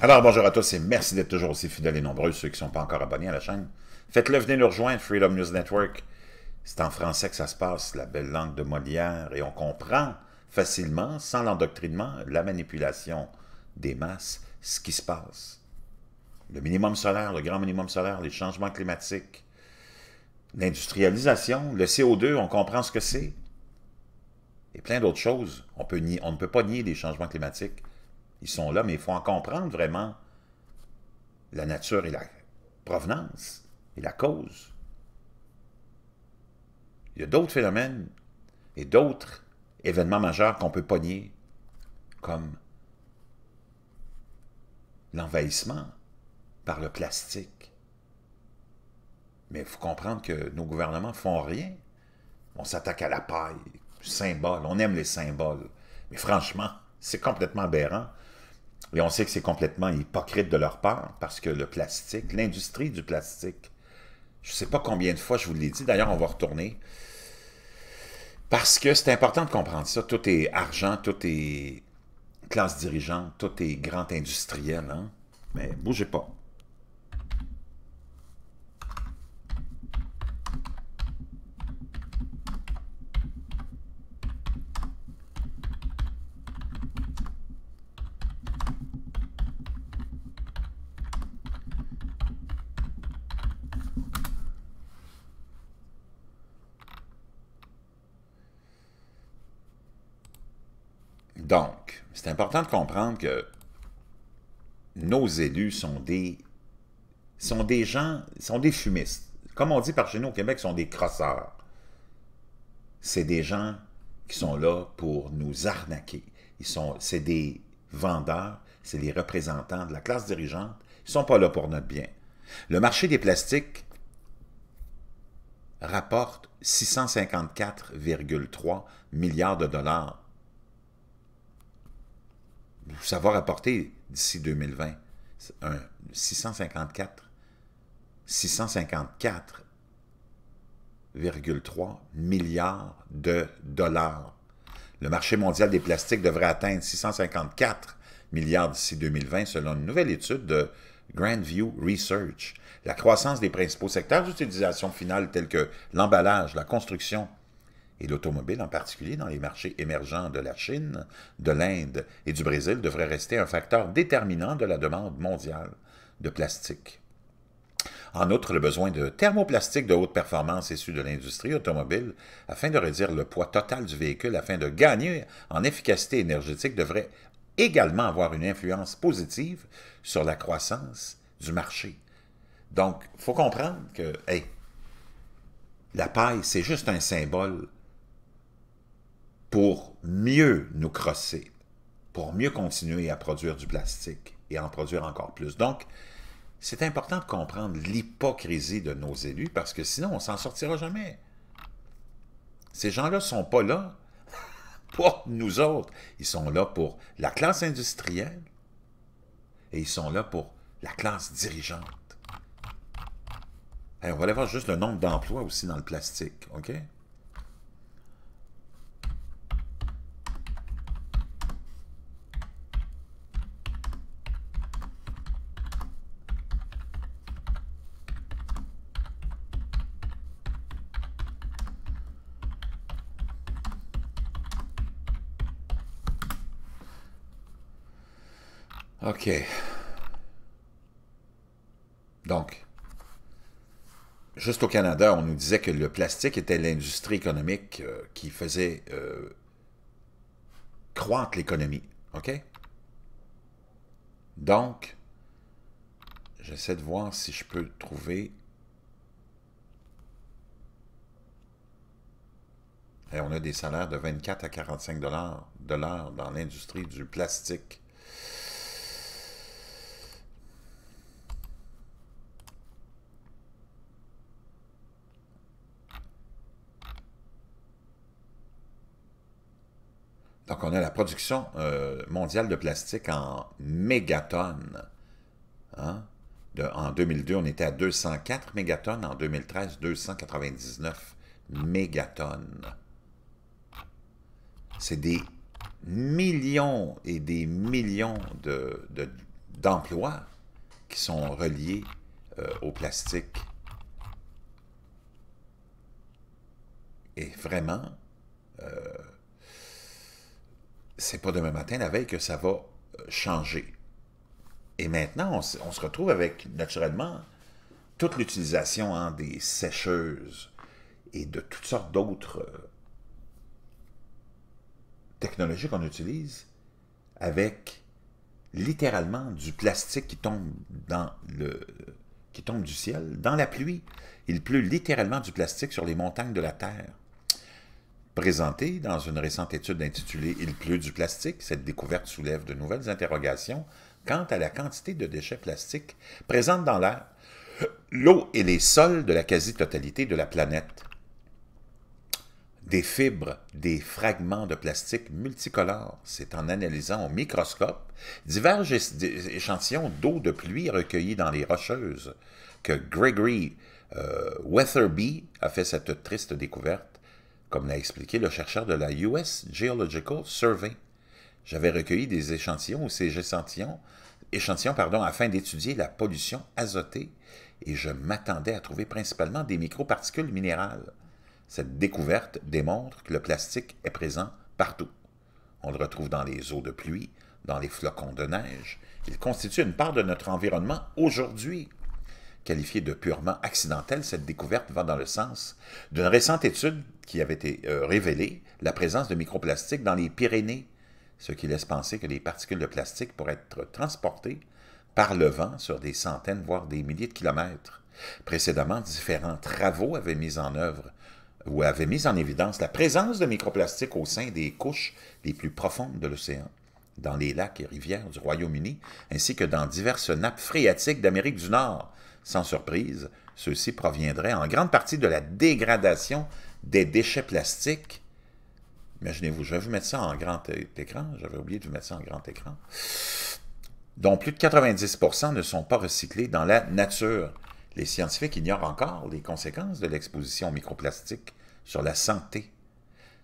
Alors, bonjour à tous et merci d'être toujours aussi fidèles et nombreux, ceux qui ne sont pas encore abonnés à la chaîne. Faites-le, venez nous rejoindre, Freedom News Network. C'est en français que ça se passe, la belle langue de Molière, et on comprend facilement, sans l'endoctrinement, la manipulation des masses, ce qui se passe. Le minimum solaire, le grand minimum solaire, les changements climatiques, l'industrialisation, le CO2, on comprend ce que c'est, et plein d'autres choses. On, peut on ne peut pas nier les changements climatiques ils sont là, mais il faut en comprendre vraiment la nature et la provenance et la cause. Il y a d'autres phénomènes et d'autres événements majeurs qu'on peut pogner, comme l'envahissement par le plastique. Mais il faut comprendre que nos gouvernements font rien. On s'attaque à la paille, symbole, on aime les symboles. Mais franchement, c'est complètement aberrant. Et on sait que c'est complètement hypocrite de leur part, parce que le plastique, l'industrie du plastique, je ne sais pas combien de fois je vous l'ai dit, d'ailleurs on va retourner, parce que c'est important de comprendre ça, tout est argent, tout est classe dirigeante, tout est grand industriel, hein? mais bougez pas. Donc, c'est important de comprendre que nos élus sont des, sont des gens, sont des fumistes. Comme on dit par chez nous au Québec, sont des crosseurs. C'est des gens qui sont là pour nous arnaquer. Ils sont, c'est des vendeurs, c'est les représentants de la classe dirigeante. Ils sont pas là pour notre bien. Le marché des plastiques rapporte 654,3 milliards de dollars savoir va rapporter d'ici 2020 un 654 654,3 milliards de dollars. Le marché mondial des plastiques devrait atteindre 654 milliards d'ici 2020 selon une nouvelle étude de Grandview Research. La croissance des principaux secteurs d'utilisation finale tels que l'emballage, la construction, et l'automobile en particulier dans les marchés émergents de la Chine, de l'Inde et du Brésil devrait rester un facteur déterminant de la demande mondiale de plastique. En outre, le besoin de thermoplastiques de haute performance issus de l'industrie automobile afin de réduire le poids total du véhicule afin de gagner en efficacité énergétique devrait également avoir une influence positive sur la croissance du marché. Donc, il faut comprendre que la paille, c'est juste un symbole pour mieux nous crosser, pour mieux continuer à produire du plastique et en produire encore plus. Donc, c'est important de comprendre l'hypocrisie de nos élus parce que sinon, on s'en sortira jamais. Ces gens-là ne sont pas là pour nous autres. Ils sont là pour la classe industrielle et ils sont là pour la classe dirigeante. Et on va aller voir juste le nombre d'emplois aussi dans le plastique, OK? OK. Donc, juste au Canada, on nous disait que le plastique était l'industrie économique euh, qui faisait euh, croître l'économie. OK? Donc, j'essaie de voir si je peux trouver... Et eh, on a des salaires de 24 à 45 dollars de l'heure dans l'industrie du plastique. qu'on a la production euh, mondiale de plastique en mégatonnes. Hein? en 2002, on était à 204 mégatonnes. En 2013, 299 mégatonnes. C'est des millions et des millions d'emplois qui sont reliés euh, au plastique. Et vraiment, euh, c'est pas demain matin, la veille, que ça va euh, changer. Et maintenant, on, se retrouve avec, naturellement, toute l'utilisation hein, des sécheuses et de toutes sortes d'autres euh, technologies qu'on utilise avec littéralement du plastique qui tombe le qui tombe du ciel, dans la pluie. Il pleut littéralement du plastique sur les montagnes de la Terre présenté dans une récente étude intitulée Il pleut du plastique. Cette découverte soulève de nouvelles interrogations quant à la quantité de déchets plastiques présents dans l'air, l'eau et les sols de la quasi-totalité de la planète. Des fibres, des fragments de plastique multicolores, c'est en analysant au microscope divers échantillons d'eau de pluie recueillis dans les rocheuses que Gregory euh, Weatherby a fait cette triste découverte comme l'a expliqué le chercheur de la US Geological Survey. J'avais recueilli des échantillons ou ces échantillons, échantillons pardon, afin d'étudier la pollution azotée et je m'attendais à trouver principalement des microparticules minérales. Cette découverte démontre que le plastique est présent partout. On le retrouve dans les eaux de pluie, dans les flocons de neige. Il constitue une part de notre environnement aujourd'hui qualifiée de purement accidentelle, cette découverte va dans le sens d'une récente étude qui avait révélé euh, révélée la présence de microplastiques dans les Pyrénées, ce qui laisse penser que les particules de plastique pourraient être transportées par le vent sur des centaines, voire des milliers de kilomètres. Précédemment, différents travaux avaient mis en œuvre ou avaient mis en évidence la présence de microplastiques au sein des couches les plus profondes de l'océan, dans les lacs et rivières du Royaume-Uni, ainsi que dans diverses nappes phréatiques d'Amérique du Nord, sans surprise, ceux-ci proviendraient en grande partie de la dégradation des déchets plastiques. Imaginez-vous, je vais vous mettre ça en grand écran, j'avais oublié de vous mettre ça en grand écran, dont plus de 90% ne sont pas recyclés dans la nature. Les scientifiques ignorent encore les conséquences de l'exposition aux microplastiques sur la santé.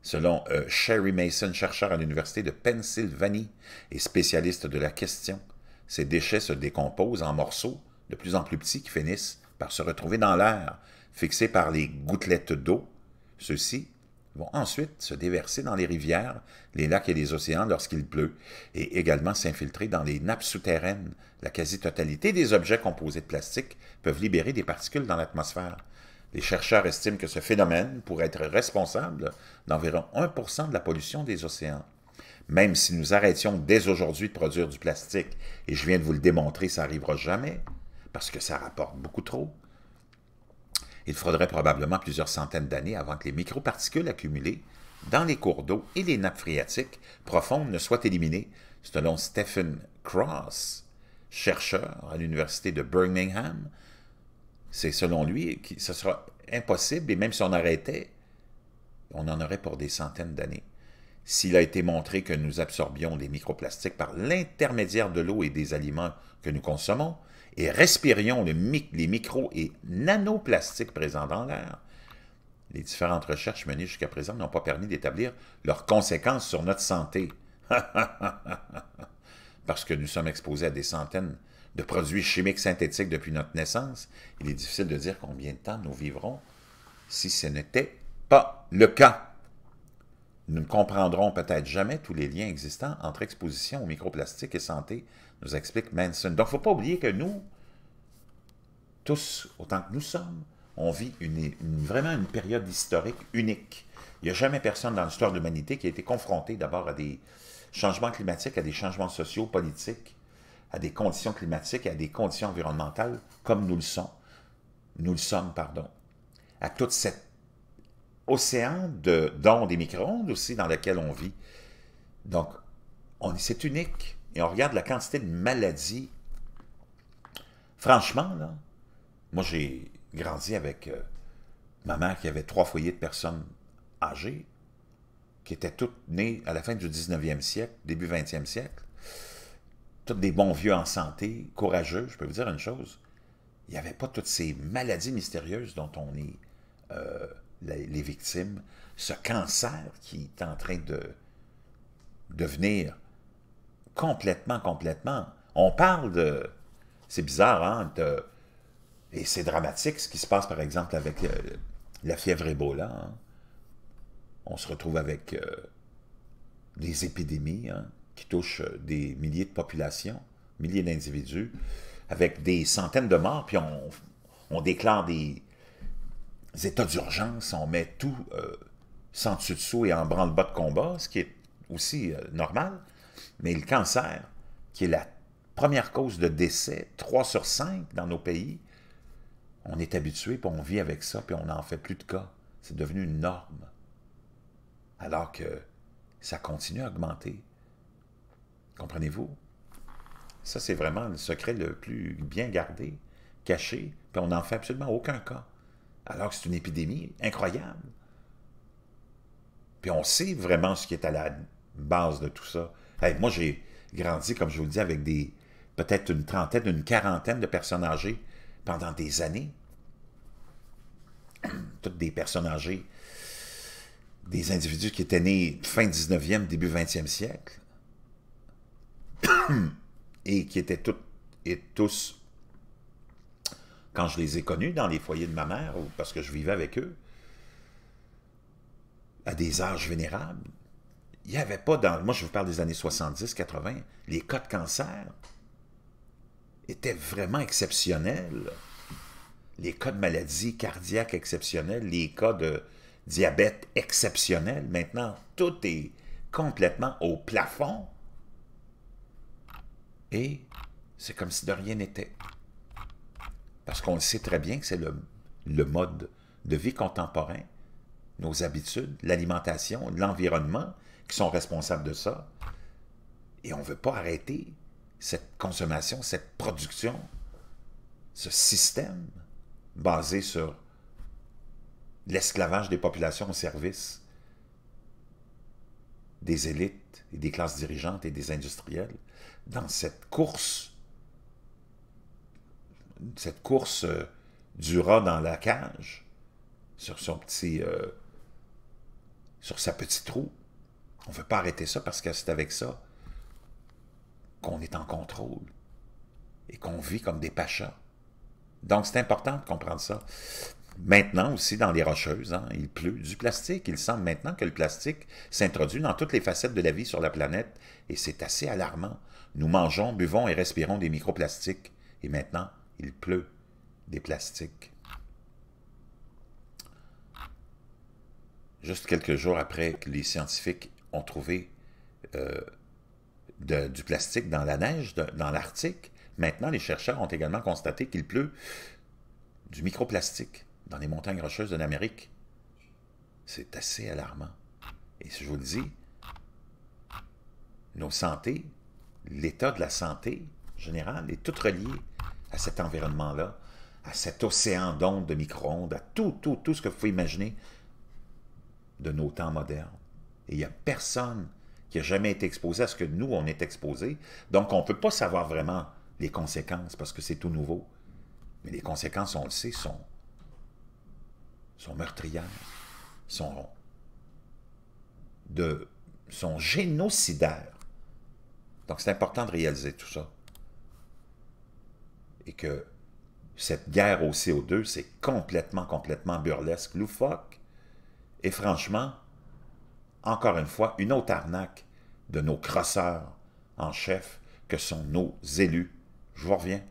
Selon euh, Sherry Mason, chercheur à l'Université de Pennsylvanie et spécialiste de la question, ces déchets se décomposent en morceaux de plus en plus petits qui finissent par se retrouver dans l'air, fixés par les gouttelettes d'eau. Ceux-ci vont ensuite se déverser dans les rivières, les lacs et les océans lorsqu'il pleut, et également s'infiltrer dans les nappes souterraines. La quasi-totalité des objets composés de plastique peuvent libérer des particules dans l'atmosphère. Les chercheurs estiment que ce phénomène pourrait être responsable d'environ 1 de la pollution des océans. Même si nous arrêtions dès aujourd'hui de produire du plastique, et je viens de vous le démontrer, ça n'arrivera jamais, parce que ça rapporte beaucoup trop. Il faudrait probablement plusieurs centaines d'années avant que les microparticules accumulées dans les cours d'eau et les nappes phréatiques profondes ne soient éliminées, selon Stephen Cross, chercheur à l'Université de Birmingham. C'est selon lui que ce sera impossible, et même si on arrêtait, on en aurait pour des centaines d'années. S'il a été montré que nous absorbions les microplastiques par l'intermédiaire de l'eau et des aliments que nous consommons, et respirions les micro- et nanoplastiques présents dans l'air, les différentes recherches menées jusqu'à présent n'ont pas permis d'établir leurs conséquences sur notre santé. Parce que nous sommes exposés à des centaines de produits chimiques synthétiques depuis notre naissance, il est difficile de dire combien de temps nous vivrons si ce n'était pas le cas. Nous ne comprendrons peut-être jamais tous les liens existants entre exposition aux microplastiques et santé, nous explique Manson. Donc, il ne faut pas oublier que nous, tous, autant que nous sommes, on vit une, vraiment une période historique unique. Il n'y a jamais personne dans l'histoire de l'humanité qui a été confronté d'abord à des changements climatiques, à des changements sociaux, politiques, à des conditions climatiques à des conditions environnementales comme nous le sommes. Nous le sommes, pardon. À toute cette océan d'ondes et micro-ondes aussi dans lequel on vit. Donc, c'est unique et on regarde la quantité de maladies, franchement, là, moi j'ai grandi avec euh, ma mère qui avait trois foyers de personnes âgées, qui étaient toutes nées à la fin du 19e siècle, début 20e siècle, toutes des bons vieux en santé, courageux, je peux vous dire une chose, il n'y avait pas toutes ces maladies mystérieuses dont on est euh, les victimes, ce cancer qui est en train de devenir Complètement, complètement. On parle de... C'est bizarre, hein? Et c'est dramatique ce qui se passe, par exemple, avec euh, la fièvre Ebola. Hein. On se retrouve avec euh, des épidémies hein, qui touchent euh, des milliers de populations, milliers d'individus, avec des centaines de morts, puis on, déclare des, états d'urgence, on met tout sans dessus-dessous et en branle-bas de combat, ce qui est aussi normal. Mais le cancer, qui est la première cause de décès, 3 sur 5 dans nos pays, on est habitué, puis on vit avec ça, puis on n'en fait plus de cas. C'est devenu une norme. Alors que ça continue à augmenter. Comprenez-vous? Ça, c'est vraiment le secret le plus bien gardé, caché, puis on n'en fait absolument aucun cas. Alors que c'est une épidémie incroyable. Puis on sait vraiment ce qui est à la base de tout ça moi, j'ai grandi, comme je vous le dis, avec des peut-être une trentaine, une quarantaine de personnes âgées pendant des années. Toutes des personnes âgées, des individus qui étaient nés fin 19e, début 20e siècle, et qui étaient toutes et tous, quand je les ai connus dans les foyers de ma mère, ou parce que je vivais avec eux, à des âges vénérables, il n'y avait pas dans... Moi, je vous parle des années 70-80. Les cas de cancer étaient vraiment exceptionnels. Les cas de maladies cardiaques exceptionnels, les cas de diabète exceptionnels. Maintenant, tout est complètement au plafond. Et c'est comme si de rien n'était. Parce qu'on sait très bien que c'est le mode de vie contemporain nos habitudes, l'alimentation, l'environnement, qui sont responsables de ça. Et on ne veut pas arrêter cette consommation, cette production, ce système basé sur l'esclavage des populations au service des élites et des classes dirigeantes et des industriels dans cette course, cette course euh, du rat dans la cage sur son petit... Euh, sur sa petite roue. On ne veut pas arrêter ça parce que c'est avec ça qu'on est en contrôle et qu'on vit comme des pachas. Donc, c'est important de comprendre ça. Maintenant aussi, dans les rocheuses, hein, il pleut du plastique. Il semble maintenant que le plastique s'introduit dans toutes les facettes de la vie sur la planète et c'est assez alarmant. Nous mangeons, buvons et respirons des microplastiques et maintenant, il pleut des plastiques. juste quelques jours après que les scientifiques ont trouvé euh, du plastique dans la neige, dans l'Arctique, maintenant les chercheurs ont également constaté qu'il pleut du microplastique dans les montagnes rocheuses de l'Amérique. C'est assez alarmant. Et si je vous le dis, nos santé, l'état de la santé générale est tout relié à cet environnement-là, à cet océan d'ondes de micro-ondes, à tout, tout, tout ce que vous pouvez imaginer de nos temps modernes. Et il n'y a personne qui a jamais été exposé à ce que nous, on est exposé. Donc, on ne peut pas savoir vraiment les conséquences parce que c'est tout nouveau. Mais les conséquences, on le sait, sont, sont meurtrières, sont, de, sont génocidaires. Donc, c'est important de réaliser tout ça. Et que cette guerre au CO2, c'est complètement, complètement burlesque, loufoque. Et franchement, encore une fois, une autre arnaque de nos crosseurs en chef que sont nos élus. Je vous reviens.